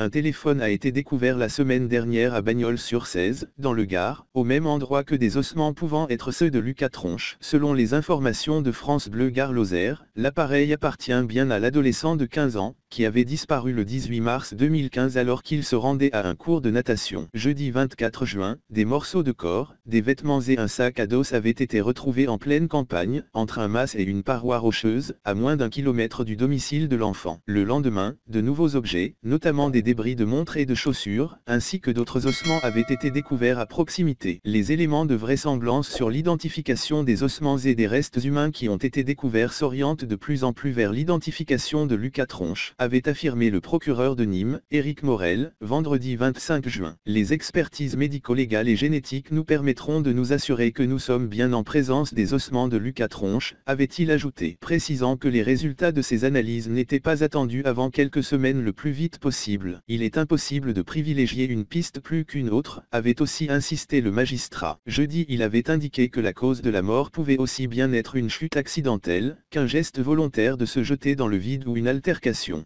Un téléphone a été découvert la semaine dernière à Bagnols-sur-Cèze, dans le Gard, au même endroit que des ossements pouvant être ceux de Lucas Tronche. Selon les informations de France Bleu Gard Lozère, l'appareil appartient bien à l'adolescent de 15 ans, qui avait disparu le 18 mars 2015 alors qu'il se rendait à un cours de natation. Jeudi 24 juin, des morceaux de corps, des vêtements et un sac à dos avaient été retrouvés en pleine campagne, entre un mas et une paroi rocheuse, à moins d'un kilomètre du domicile de l'enfant. Le lendemain, de nouveaux objets, notamment des débris de montres et de chaussures, ainsi que d'autres ossements avaient été découverts à proximité. Les éléments de vraisemblance sur l'identification des ossements et des restes humains qui ont été découverts s'orientent de plus en plus vers l'identification de Lucas Tronche, avait affirmé le procureur de Nîmes, Éric Morel, vendredi 25 juin. Les expertises médico-légales et génétiques nous permettront de nous assurer que nous sommes bien en présence des ossements de Lucas Tronche, avait-il ajouté, précisant que les résultats de ces analyses n'étaient pas attendus avant quelques semaines le plus vite possible il est impossible de privilégier une piste plus qu'une autre, avait aussi insisté le magistrat. Jeudi il avait indiqué que la cause de la mort pouvait aussi bien être une chute accidentelle, qu'un geste volontaire de se jeter dans le vide ou une altercation.